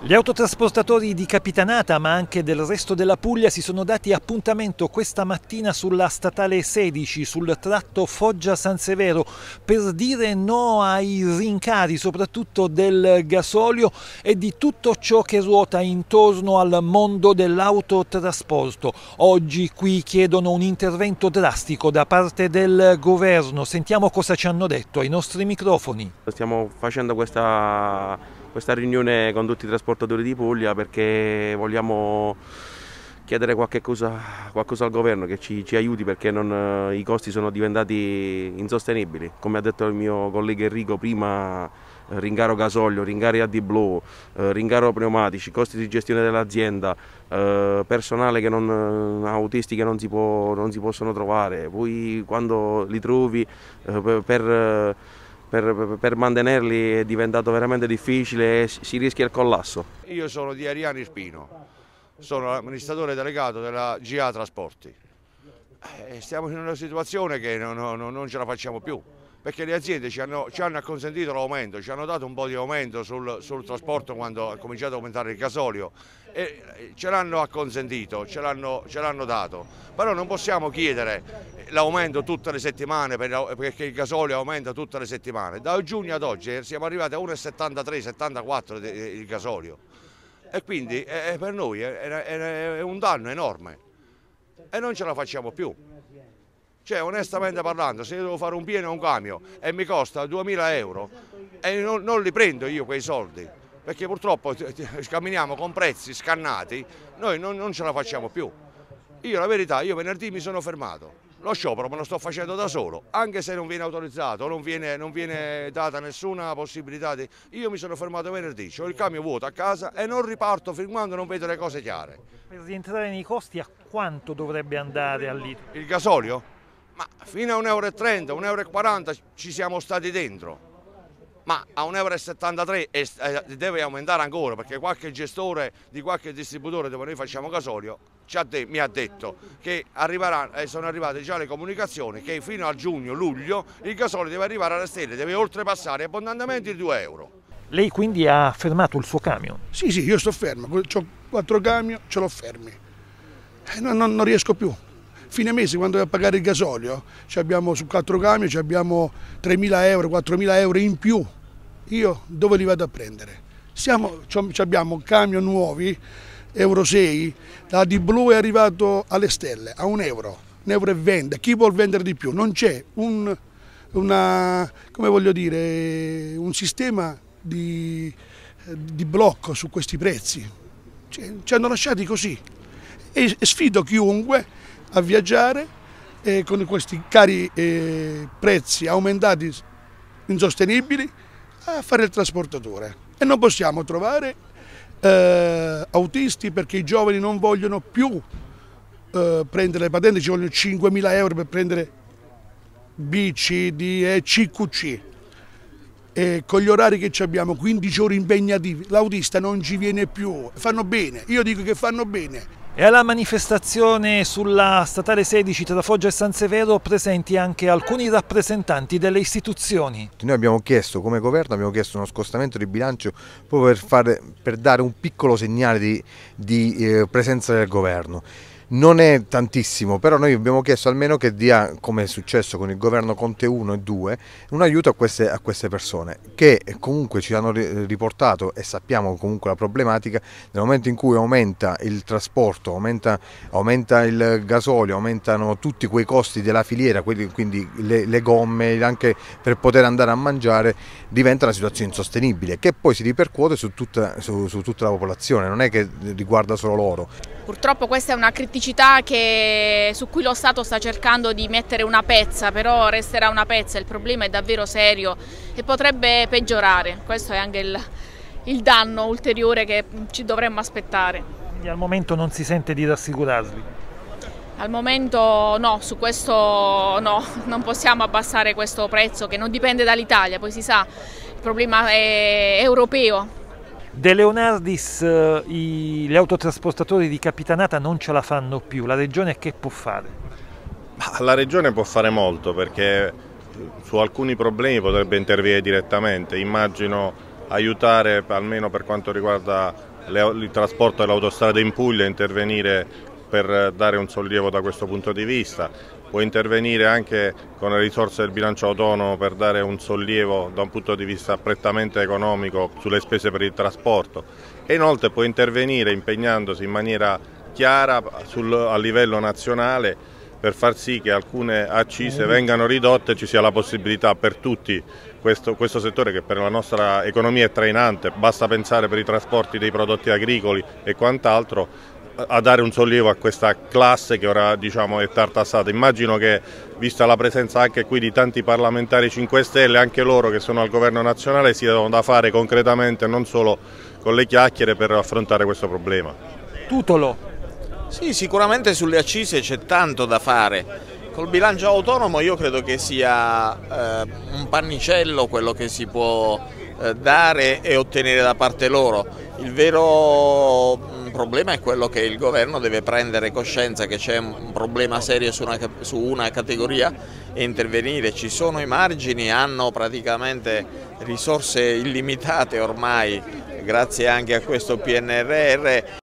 Gli autotrasportatori di Capitanata, ma anche del resto della Puglia, si sono dati appuntamento questa mattina sulla statale 16, sul tratto Foggia-San Severo, per dire no ai rincari, soprattutto del gasolio e di tutto ciò che ruota intorno al mondo dell'autotrasporto. Oggi qui chiedono un intervento drastico da parte del governo. Sentiamo cosa ci hanno detto ai nostri microfoni. Stiamo facendo questa questa riunione con tutti i trasportatori di Puglia perché vogliamo chiedere qualche cosa, qualcosa al governo che ci, ci aiuti perché non, eh, i costi sono diventati insostenibili. Come ha detto il mio collega Enrico prima, eh, ringaro gasolio, ringari AD blu, eh, ringaro pneumatici, costi di gestione dell'azienda, personale che non, autisti che non si, può, non si, possono trovare, poi quando li trovi per per, per, mantenerli è diventato veramente difficile e si rischia il collasso. Io sono di Ariani Spino, sono amministratore delegato della GA Trasporti. Eh, stiamo in una situazione che non, non, non ce la facciamo più perché le aziende ci hanno, ci hanno consentito l'aumento, ci hanno dato un po' di aumento sul, sul trasporto quando ha cominciato a aumentare il gasolio e ce l'hanno acconsentito, ce l'hanno dato, però non possiamo chiedere l'aumento tutte le settimane perché il gasolio aumenta tutte le settimane, da giugno ad oggi siamo arrivati a 1,73-74 eh, il gasolio e quindi è, eh, è eh, per noi è, è, è un danno enorme e non ce la facciamo più. Cioè, onestamente parlando, se io devo fare un pieno a un camion e mi costa 2.000 euro, e non, non li prendo io quei soldi, perché purtroppo camminiamo con prezzi scannati, noi non, non ce la facciamo più. Io la verità, io venerdì mi sono fermato, lo sciopero me lo sto facendo da solo, anche se non viene autorizzato, non viene, non viene, data nessuna possibilità di... Io mi sono fermato venerdì, ho il camion vuoto a casa e non riparto fin quando non vedo le cose chiare. Per rientrare nei costi a quanto dovrebbe andare all'ITO? Il gasolio? Ma fino a 1,30 euro, 1,40 euro ci siamo stati dentro. Ma a 1,73 euro eh, deve aumentare ancora perché qualche gestore di qualche distributore dove noi facciamo gasolio mi ha detto che eh, sono arrivate già le comunicazioni che fino a giugno-luglio il gasolio deve arrivare alle stelle, deve oltrepassare abbondantemente i 2 euro. Lei quindi ha fermato il suo camion? Sì, sì, io sto fermo, ho quattro camion, ce l'ho fermi. Eh, non, non, non riesco più, fine mese quando vai a pagare il gasolio, abbiamo, su quattro camion abbiamo 3.000 euro, 4.000 euro in più, io dove li vado a prendere? Siamo, abbiamo camion nuovi, Euro 6, la di blu è arrivato alle stelle, a un euro, un euro e vende, chi vuol vendere di più? Non c'è un, un, sistema di, di, blocco su questi prezzi, ci hanno lasciati così e sfido chiunque a viaggiare e eh, con questi cari eh, prezzi aumentati insostenibili a fare il trasportatore e non possiamo trovare eh, autisti perché i giovani non vogliono più eh, prendere le patenti, ci vogliono 5.000 euro per prendere B, C, D e C. e con gli orari che abbiamo, 15 ore impegnativi, l'autista non ci viene più, fanno bene, io dico che fanno bene. E alla manifestazione sulla statale 16 tra Foggia e San Severo presenti anche alcuni rappresentanti delle istituzioni. Noi abbiamo chiesto come governo abbiamo chiesto uno scostamento di bilancio proprio per, fare, per dare un piccolo segnale di, di eh, presenza del governo non è tantissimo, però noi abbiamo chiesto almeno che dia, come è successo con il governo Conte 1 e 2, un aiuto a queste, a queste persone che comunque ci hanno riportato e sappiamo comunque la problematica nel momento in cui aumenta il trasporto, aumenta, aumenta il gasolio, aumentano tutti quei costi della filiera, quindi le, le gomme anche per poter andare a mangiare, diventa una situazione insostenibile che poi si ripercuote su tutta, su, su tutta la popolazione, non è che riguarda solo loro. Purtroppo questa è una critica criticità che, su cui lo Stato sta cercando di mettere una pezza, però resterà una pezza, il problema è davvero serio e potrebbe peggiorare, questo è anche il, il danno ulteriore che ci dovremmo aspettare. Quindi al momento non si sente di rassicurarvi? Al momento no, su questo no, non possiamo abbassare questo prezzo che non dipende dall'Italia, poi si sa, il problema è europeo, De Leonardis eh, i, gli autotrasportatori di Capitanata non ce la fanno più, la regione che può fare? La regione può fare molto perché eh, su alcuni problemi potrebbe intervenire direttamente, immagino aiutare almeno per quanto riguarda le, il trasporto dell'autostrada in Puglia, intervenire per dare un sollievo da questo punto di vista, può intervenire anche con le risorse del bilancio autonomo per dare un sollievo da un punto di vista prettamente economico sulle spese per il trasporto e inoltre può intervenire impegnandosi in maniera chiara sul, a livello nazionale per far sì che alcune accise vengano ridotte e ci sia la possibilità per tutti questo, questo, settore che per la nostra economia è trainante, basta pensare per i trasporti dei prodotti agricoli e quant'altro, a dare un sollievo a questa classe che ora diciamo, è tartassata. Immagino che, vista la presenza anche qui di tanti parlamentari 5 Stelle, anche loro che sono al governo nazionale si devono da fare concretamente, non solo con le chiacchiere, per affrontare questo problema. Tutolo. Sì, sicuramente sulle accise c'è tanto da fare. Col bilancio autonomo io credo che sia eh, un pannicello quello che si può eh, dare e ottenere da parte loro. Il vero un problema è quello che il governo deve prendere coscienza che c'è un problema serio su una, su una categoria e intervenire. Ci sono i margini, hanno praticamente risorse illimitate ormai grazie anche a questo PNRR.